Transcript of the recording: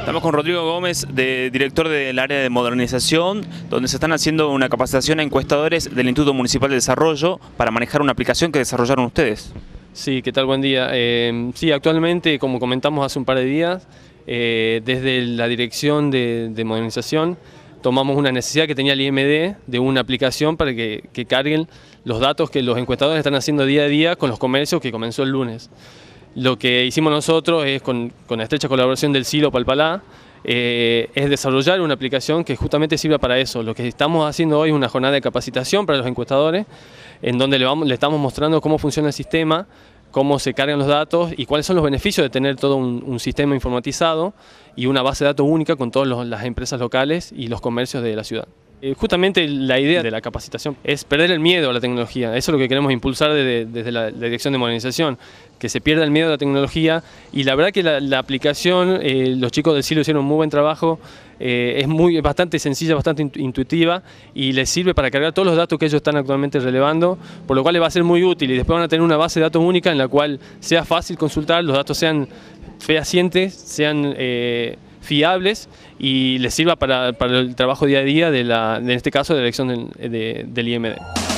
Estamos con Rodrigo Gómez, de, director del área de modernización, donde se están haciendo una capacitación a encuestadores del Instituto Municipal de Desarrollo para manejar una aplicación que desarrollaron ustedes. Sí, ¿qué tal? Buen día. Eh, sí, actualmente, como comentamos hace un par de días, eh, desde la dirección de, modernización tomamos una necesidad que tenía el IMD de una aplicación para que carguen los datos que los encuestadores están haciendo día a día con los comercios que comenzó el lunes. Lo que hicimos nosotros es, con, la estrecha colaboración del Silo Palpalá, eh, es desarrollar una aplicación que justamente sirva para eso. Lo que estamos haciendo hoy es una jornada de capacitación para los encuestadores, en donde le, estamos mostrando cómo funciona el sistema, cómo se cargan los datos y cuáles son los beneficios de tener todo un, sistema informatizado y una base de datos única con todas las empresas locales y los comercios de la ciudad. Eh, justamente la idea de la capacitación es perder el miedo a la tecnología, eso es lo que queremos impulsar desde, la, Dirección de Modernización, que se pierda el miedo a la tecnología y la verdad que la, aplicación, eh, los chicos del Silo hicieron un muy buen trabajo, eh, es, muy, bastante sencilla, bastante intuitiva y les sirve para cargar todos los datos que ellos están actualmente relevando, por lo cual les va a ser muy útil y después van a tener una base de datos única en la cual sea fácil consultar, los datos sean fehacientes, sean fiables y les sirva para, el trabajo día a día, de la, en este caso, de la elección del, del IMD.